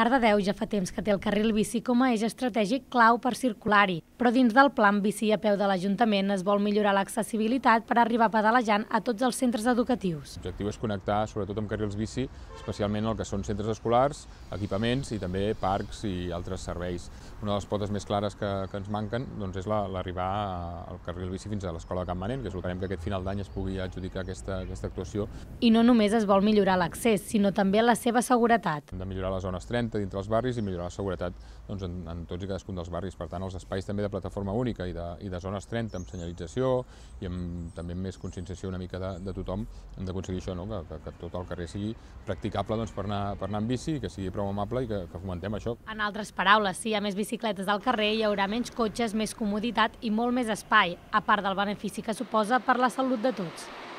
Cardedeu ja fa temps que té el carril bici com a eix estratègic clau per circular-hi, però dins del plan bici a peu de l'Ajuntament es vol millorar l'accessibilitat per arribar pedalejant a tots els centres educatius. L'objectiu és connectar sobretot amb carrils bici, especialment el que són centres escolars, equipaments i també parcs i altres serveis. Una de les potes més clares que, que ens manquen doncs és l'arribar la, al carril bici fins a l'escola de Campmanent, que esperem que aquest final d'any es pugui adjudicar aquesta, aquesta actuació. I no només es vol millorar l'accés, sinó també la seva seguretat. Hem de millorar les zones 30, 40 dintre els barris i millorar la seguretat doncs, en, en tots i cadascun dels barris. Per tant, els espais també de plataforma única i de, i de zones 30 amb senyalització i amb també amb més conscienciació una mica de, de tothom, hem d'aconseguir això, no? que, que, que tot el carrer sigui practicable doncs, per, anar, per anar amb bici, que sigui prou amable i que, que fomentem això. En altres paraules, si hi ha més bicicletes al carrer, hi haurà menys cotxes, més comoditat i molt més espai, a part del benefici que suposa per la salut de tots.